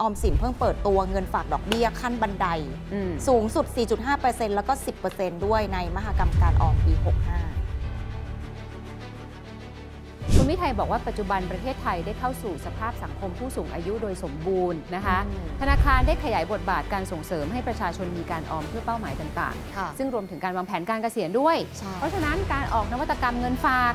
ออมสินเพิ่งเปิดตัวเงินฝากดอกเบี้ยขั้นบันไดสูงสุด 4.5%แล้วก็ 10%ด้วยในมหกรรมการออมปี 65คุณวิทัยบอกว่าปัจจุบันประเทศไทยได้เข้าสู่สภาพสังคมผู้สูงอายุโดยสมบูรณ์นะคะ ธนาคารได้ขยายบทบาทการส่งเสริมให้ประชาชนมีการออมเพื่อเป้าหมายต่างๆ ซึ่งรวมถึงการวางแผนการเกษียณด้วย เพราะฉะนั้นการออกนวัตกรรมเงินฝาก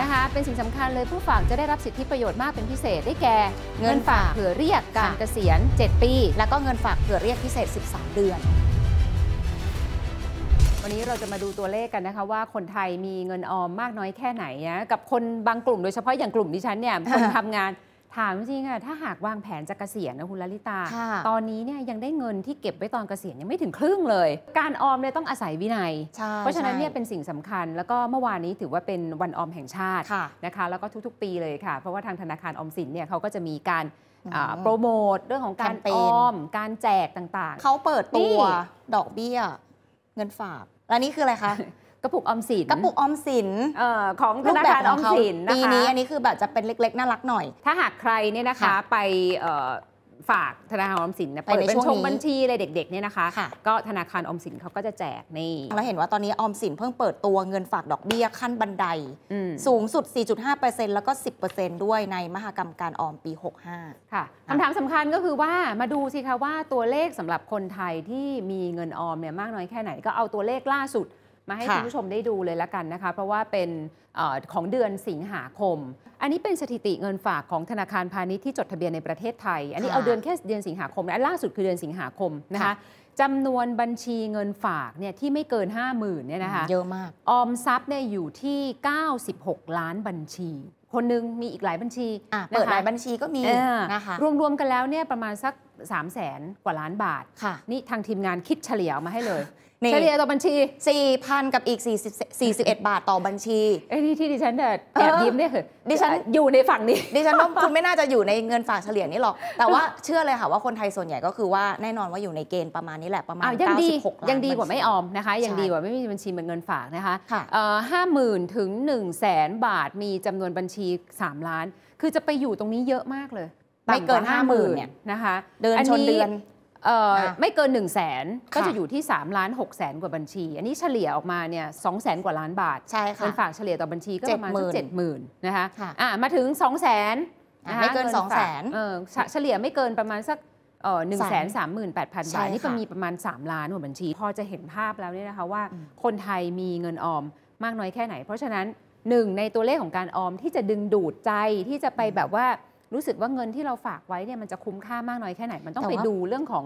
นะคะเป็นสิ่งสำคัญเลยผู้ฝากจะได้รับสิทธิประโยชน์มากเป็นพิเศษได้แก่ เงินฝากเผื่อเรียกการเกษียณ 7 ปี แล้วก็เงินฝากเผื่อเรียกพิเศษ 13 เดือนันนี้เราจะมาดูตัวเลขกันนะคะ ว่าคนไทยมีเงินออมมากน้อยแค่ไหนนะกับคนบางกลุ่มโดยเฉพาะอย่างกลุ่มดิฉันเนี่ยคนทำงานถามจริงอะถ้าหากวางแผนจะเกษียณนะคุณลลิตา ตอนนี้เนี่ยยังได้เงินที่เก็บไว้ตอนเกษียณยังไม่ถึงครึ่งเลย การออมเลยต้องอาศัยวินัย เพราะฉะนั้นเนี่ยเป็นสิ่งสำคัญ แล้วก็เมื่อวานนี้ถือว่าเป็นวันออมแห่งชาตินะคะแล้วก็ทุกๆ ปีเลยค่ะเพราะว่าทางธนาคารออมสินเนี่ยเขาก็จะมีการโปรโมทเรื่องของการออม การแจกต่างๆเขาเปิดตัวดอกเบี้ยเงินฝากแล้วนี่คืออะไรคะ กระปุกออมสินกระปุกออมสินของธนาคารออมสินนะคะ ปีนี้อันนี้คือแบบจะเป็นเล็กๆ น่ารักหน่อย ถ้าหากใครเนี่ยนะคะไปฝากธนาคารออมสินนะเปิดเป็นชงบัญชีอะไรเด็กๆเนี่ยนะคะ ก็ธนาคารออมสินเขาก็จะแจกนี่เราเห็นว่าตอนนี้ออมสินเพิ่งเปิดตัวเงินฝากดอกเบี้ยขั้นบันไดสูงสุด 4.5%แล้วก็ 10%ด้วยในมหกรรมการออมปี 65 ค่ะคำถามสำคัญก็คือว่ามาดูสิคะว่าตัวเลขสำหรับคนไทยที่มีเงินออมเนี่ยมากน้อยแค่ไหน ก็เอาตัวเลขล่าสุดมาให้คุณผู้ชมได้ดูเลยละกันนะคะ เพราะว่าเป็นอของเดือนสิงหาคม อันนี้เป็นสถิติเงินฝากของธนาคารพาณิชย์ที่จดทะเบียนในประเทศไทย อันนี้เอาเดือนแค่เดือนสิงหาคม และล่าสุดคือเดือนสิงหาคม นะคะจำนวนบัญชีเงินฝากเนี่ยที่ไม่เกิน5 0,000เนี่ยนะคะเยอะมากออมทรัพย์เนี่ยอยู่ที่ 96 ล้านบัญชี คนนึงมีอีกหลายบัญชีะเปิดหลายบัญชีก็มีนะคะรวมๆ กันแล้วเนี่ยประมาณสัก3 0 0แสนกว่าล้านบาทนี่ทางทีมงานคิดเฉลี่ยมาให้เลยเฉลี่ยต่อบัญชี 4,000 กับอีก4 41 บาทต่อบัญชีไอ้นี่ที่ดิฉันแอบยิ้มเนี่ยคือดิฉันอยู่ในฝั่งนี้ดิฉันว่าคุณไม่น่าจะอยู่ในเงินฝากเฉลี่ยนี้หรอกแต่ว่าเชื่อเลยค่ะว่าคนไทยส่วนใหญ่ก็คือว่าแน่นอนว่าอยู่ในเกณฑ์ประมาณนี้ี้แหละประมาณ 96ล้านยังดีกว่าไม่ออมนะคะ ยังดีกว่าไม่มีบัญชีเหมือนเงินฝากนะคะห้าหมื่นถึง1นึ่งแสนบาท มีจำนวนบัญชี 3 ล้าน คือจะไปอยู่ตรงนี้เยอะมากเลยไม่เกิน5 0,000เนี่ยนะคะ เดือนชนเดือนไม่เกิน 1 0 0 0 0แสนก็จะอยู่ที่3ล้าน6แสนกว่าบัญชี อันนี้เฉลี่ยออกมาเนี่ยสองแสนกว่าล้านบาท เงินฝากเฉลี่ยต่อบัญชีก็ประมาณเจ็ดหมื่นนะคะะะมาถึง2 0 0แสนไม่เกิน2 0 0แสนเฉลี่ยไม่เกินประมาณสักหนึ่งแสนสามหมื่นแปดพันบาท นี่ก็มีประมาณ 3 ล้านหัวบัญชี พอจะเห็นภาพแล้วเนี่ยนะคะว่า คนไทยมีเงินออมมากน้อยแค่ไหน เพราะฉะนั้นหนึ่งในตัวเลขของการออมที่จะดึงดูดใจที่จะไปแบบว่ารู้สึกว่าเงินที่เราฝากไว้เนี่ยมันจะคุ้มค่ามากน้อยแค่ไหน มันต้องไปดูเรื่องของ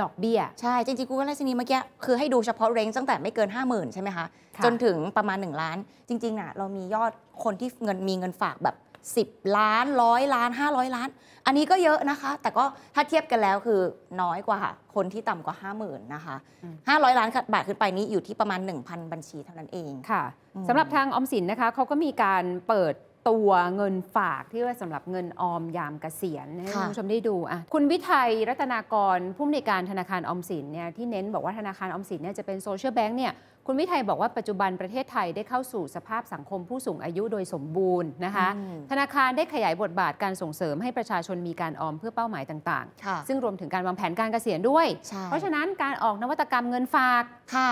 ดอกเบี้ย ใช่ จริงๆกูก็ l ไลน์นี้เมื่อกี้ คือให้ดูเฉพาะเรนจ์ตั้งแต่ไม่เกิน 5 0,000ใช่ไหมคะจนถึงประมาณ 1 ล้านจริงๆนะเรามียอดคนที่เงินมีเงินฝากแบบ10 ล้านร้อยล้าน 500 ล้าน อันนี้ก็เยอะนะคะ แต่ก็ถ้าเทียบกันแล้วคือน้อยกว่าคนที่ต่ำกว่า 5 0,000นะคะ 500 ล้านบาทขึ้นไปนี้อยู่ที่ประมาณ 1,000 บัญชีเท่านั้นเองค่ะสำหรับทางอมสินนะคะ เขาก็มีการเปิดตัวเงินฝากที่ว่าสำหรับเงินออมยามเกษียณให้คุณผู้ชมได้ดูอ่ะคุณวิทัยรัตนากรผู้อำนวยการธนาคารออมสินเนี่ยที่เน้นบอกว่าธนาคารออมสินเนี่ยจะเป็นโซเชียลแบงค์เนี่ยคุณวิทัยบอกว่าปัจจุบันประเทศไทยได้เข้าสู่สภาพสังคมผู้สูงอายุโดยสมบูรณ์นะคะ ธนาคารได้ขยายบทบาทการส่งเสริมให้ประชาชนมีการออมเพื่อเป้าหมายต่างๆ ซึ่งรวมถึงการวางแผนการเกษียณด้วย เพราะฉะนั้นการออกนวัตกรรมเงินฝาก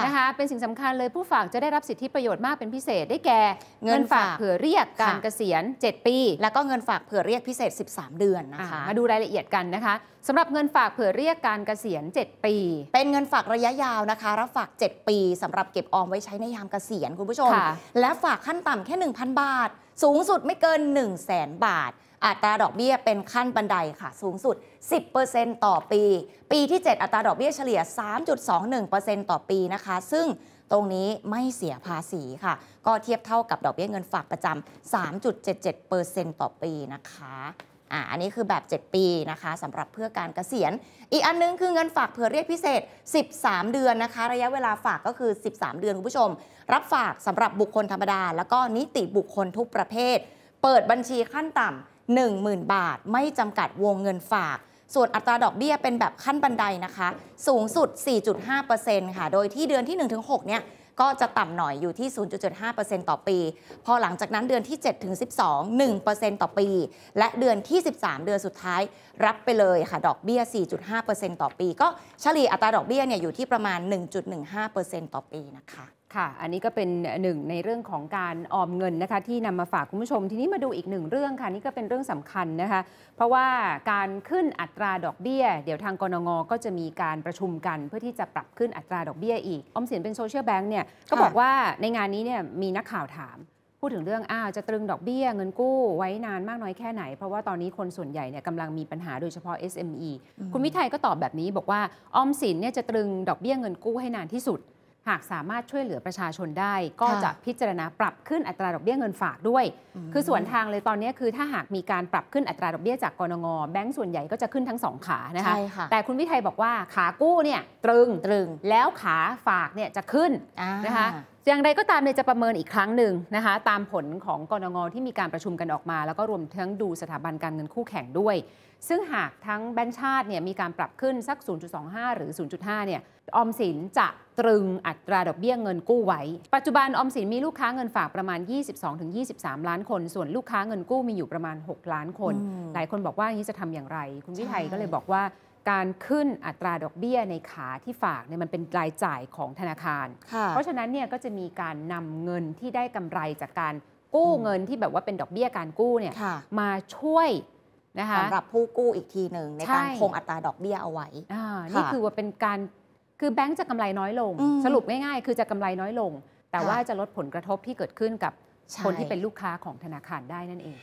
นะคะเป็นสิ่งสำคัญเลยผู้ฝากจะได้รับสิทธิประโยชน์มากเป็นพิเศษได้แก่ เงินฝากเผื่อเรียกการเกษียณ 7 ปี แล้วก็เงินฝากเผื่อเรียกพิเศษ 13 เดือนนะคะมาดูรายละเอียดกันนะคะสำหรับเงินฝากเผื่อเรียกการเกษียณ7ปี เป็นเงินฝากระยะยาวนะคะ รับฝาก 7 ปีสำหรับเก็บออมไว้ใช้ในยามเกษียณคุณผู้ชม และฝากขั้นต่ำแค่ 1,000 บาท สูงสุดไม่เกิน1 0 0 0 0แสนบาทอัตราดอกเบี้ยเป็นขั้นบันไดค่ะ สูงสุด 10%ต่อปี ปีที่ 7 อัตราดอกเบี้ยเฉลี่ย 3.21%ต่อปีนะคะซึ่งตรงนี้ไม่เสียภาษีค่ะ ก็เทียบเท่ากับดอกเบี้ยเงินฝากประจำ3.77%ต่อปีนะคะอ่าอันนี้คือแบบ 7 ปีนะคะสำหรับเพื่อการเกษียณอีกอันนึงคือเงินฝากเผื่อเรียกพิเศษ 13 เดือนนะคะ ระยะเวลาฝากก็คือ 13 เดือนคุณผู้ชม รับฝากสำหรับบุคคลธรรมดา แล้วก็นิติบุคคลทุกประเภท เปิดบัญชีขั้นต่ำ10,000 บาท ไม่จำกัดวงเงินฝาก ส่วนอัตราดอกเบี้ยเป็นแบบขั้นบันไดนะคะสูงสุด 4.5%ค่ะโดยที่เดือนที่ 1-6เนี่ยก็จะต่ำหน่อยอยู่ที่0.75%ต่อปี พอหลังจากนั้นเดือนที่ 7 ถึง 12 1%ต่อปี และเดือนที่ 13 เดือนสุดท้าย รับไปเลยค่ะ ดอกเบี้ย 4.5%ต่อปี ก็เฉลี่ยอัตราดอกเบี้ยเนี่ยอยู่ที่ประมาณ 1.15%ต่อปีนะคะค่ะ อันนี้ก็เป็นหนึ่งในเรื่องของการออมเงินนะคะที่นำมาฝากคุณผู้ชม ทีนี้มาดูอีกหนึ่งเรื่องค่ะนี่ก็เป็นเรื่องสำคัญนะคะเพราะว่าการขึ้นอัตราดอกเบี้ยเดี๋ยวทางกรงงก็จะมีการประชุมกัน เพื่อที่จะปรับขึ้นอัตราดอกเบี้ยอีกอมสินเป็นโซเชียลแบงก์เนี่ยก็บอกว่าในงานนี้เนี่ยมีนักข่าวถาม พูดถึงเรื่องอ้าวจะตรึงดอกเบี้ยเงินกู้ไว้นานมากน้อยแค่ไหน เพราะว่าตอนนี้คนส่วนใหญ่เนี่ยกำลังมีปัญหาโดยเฉพาะ SME คุณวิทัยก็ตอบแบบนี้บอกว่าออมสินเนี่ยจะตรึงดอกเบี้ยเงินกู้ให้นานที่สุดหากสามารถช่วยเหลือประชาชนได้ก็จะพิจารณาปรับขึ้นอัตราดอกเบี้ยเงินฝากด้วย คือส่วนทางเลยตอนนี้คือถ้าหากมีการปรับขึ้นอัตราดอกเบี้ยจากกรงแบงก์ส่วนใหญ่ ก็จะขึ้นทั้งสองขานะคะคะแต่คุณวิทัยบอกว่าขากู้เนี่ยตรึงตรึง แล้วขาฝากเนี่ยจะขึ้นนะคะอย่างไรก็ตามเนี่ยจะประเมินอีกครั้งหนึ่งนะคะ ตามผลของกรงงที่มีการประชุมกันออกมา แล้วก็รวมทั้งดูสถาบันการเงินคู่แข่งด้วย ซึ่งหากทั้งแบงก์ชาติเนี่ยมีการปรับขึ้น สัก 0.25 หรือ 0.5 เนี่ย ออมสินจะตรึงอัตราดอกเบี้ยเงินกู้ไว้ ปัจจุบันออมสินมีลูกค้าเงินฝากประมาณ 22-23 ล้านคนส่วนลูกค้าเงินกู้มีอยู่ประมาณ 6 ล้านคนหลายคนบอกว่านี้จะทำอย่างไร คุณวิไทยก็เลยบอกว่าการขึ้นอัตราดอกเบี้ยในขาที่ฝากเนี่ยมันเป็นรายจ่ายของธนาคาร เพราะฉะนั้นเนี่ยก็จะมีการนำเงินที่ได้กำไรจากการกู้เงินที่แบบว่าเป็นดอกเบี้ยการกู้เนี่ยมาช่วยนะคะสำหรับผู้กู้อีกทีหนึ่งในการคงอัตราดอกเบี้ยเอาไว้นี่คือว่าเป็นการคือแบงก์จะกำไรน้อยลง สรุปง่ายๆคือจะกำไรน้อยลง แต่ว่าจะลดผลกระทบที่เกิดขึ้นกับคนที่เป็นลูกค้าของธนาคารได้นั่นเอง